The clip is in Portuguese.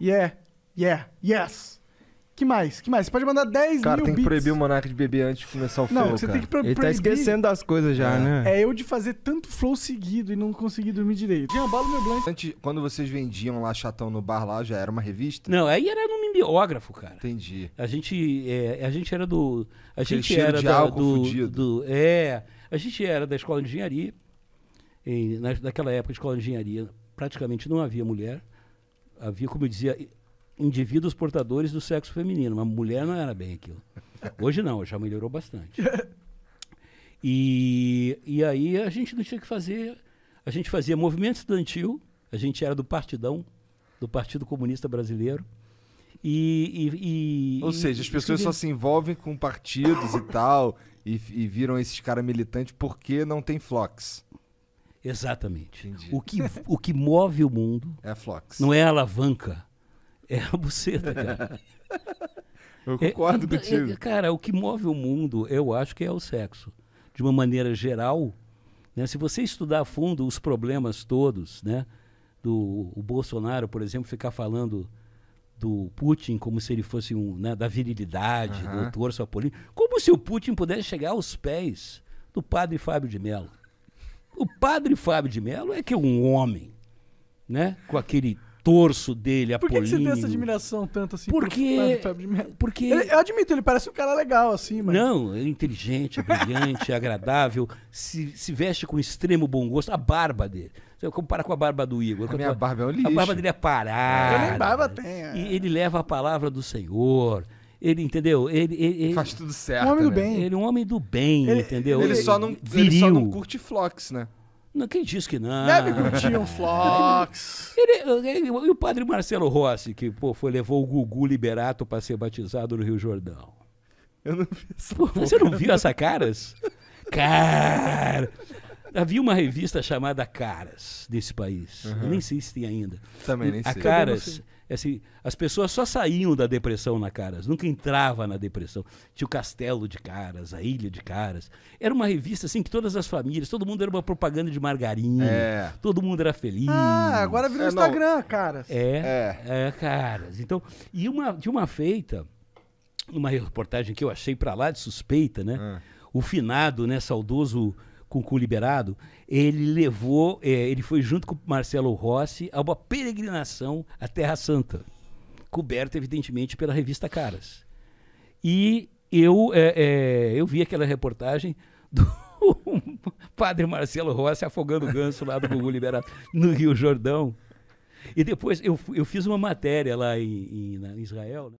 Yeah, yeah, yes. Que mais? Que mais? Você pode mandar 10 Cara, mil tem que beats. proibir o monarca de beber antes de começar o flow, Não, você cara. tem que pro Ele tá esquecendo das coisas já, é. né? É eu de fazer tanto flow seguido e não conseguir dormir direito. Tinha bala meu blanco. Antes, quando vocês vendiam lá chatão no bar lá, já era uma revista? Não, aí era num mimeógrafo, cara. Entendi. A gente, é, a gente era do... A Aquele gente era de da, do, do... É, a gente era da escola de engenharia. E na, naquela época, a escola de engenharia praticamente não havia mulher havia, como eu dizia, indivíduos portadores do sexo feminino, mas mulher não era bem aquilo. Hoje não, já melhorou bastante. E, e aí a gente não tinha que fazer. A gente fazia movimento estudantil, a gente era do partidão, do Partido Comunista Brasileiro. E, e, e Ou seja, as pessoas só se envolvem com partidos e tal, e, viram esses caras militantes porque não tem flocks. Exatamente. O que, o que move o mundo é a Flox. não é a alavanca, é a buceta, cara. eu concordo é, contigo. É, cara, o que move o mundo, eu acho que é o sexo. De uma maneira geral, né, se você estudar a fundo os problemas todos, né, do Bolsonaro, por exemplo, ficar falando do Putin como se ele fosse um né, da virilidade, uhum. do torso apolíneo, como se o Putin pudesse chegar aos pés do padre Fábio de Mello. O padre Fábio de Mello é que é um homem, né? Com aquele torso dele, a Por que, que, você tem essa admiração tanto assim porque, padre Fábio de Mello? Porque... Ele, eu admito, ele parece um cara legal, assim, mas... Não, é inteligente, é brilhante, é agradável, se, se veste com extremo bom gosto. A barba dele... Você compara com a barba do Igor. A minha barba é um lixo. A barba dele é parada. Eu nem barba tem. E é. ele leva a palavra do Senhor ele, entendeu? Ele, ele, ele faz tudo certo. Um homem né? do bem. Ele é um homem do bem, ele, entendeu? Ele, só não, ele só não curte flox, né? Não, quem disse que não? Deve curtir um flox. e o padre Marcelo Rossi, que pô, foi, levou o Gugu Liberato para ser batizado no Rio Jordão. Eu não vi essa pô, Você não viu essas caras? Cara! Havia uma revista chamada Caras desse país. Uhum. Eu nem sei se tem ainda. Também nem sei. A Caras, assim, as pessoas só saíam da depressão na Caras, nunca entrava na depressão. Tinha o Castelo de Caras, a Ilha de Caras. Era uma revista assim que todas as famílias, todo mundo era uma propaganda de margarina, é. todo mundo era feliz. Ah, agora virou é, Instagram, não. Caras. É, é, é, Caras. Então, e uma de uma feita, uma reportagem que eu achei para lá de suspeita, né? Ah. O finado, né, saudoso com o cu liberado, ele levou, é, ele foi junto com Marcelo Rossi a uma peregrinação à Terra Santa, coberta evidentemente pela revista Caras. E eu, é, é, eu vi aquela reportagem do padre Marcelo Rossi afogando o ganso lá do Gugu Liberado, no Rio Jordão. E depois eu, eu fiz uma matéria lá em, em, em Israel. Né?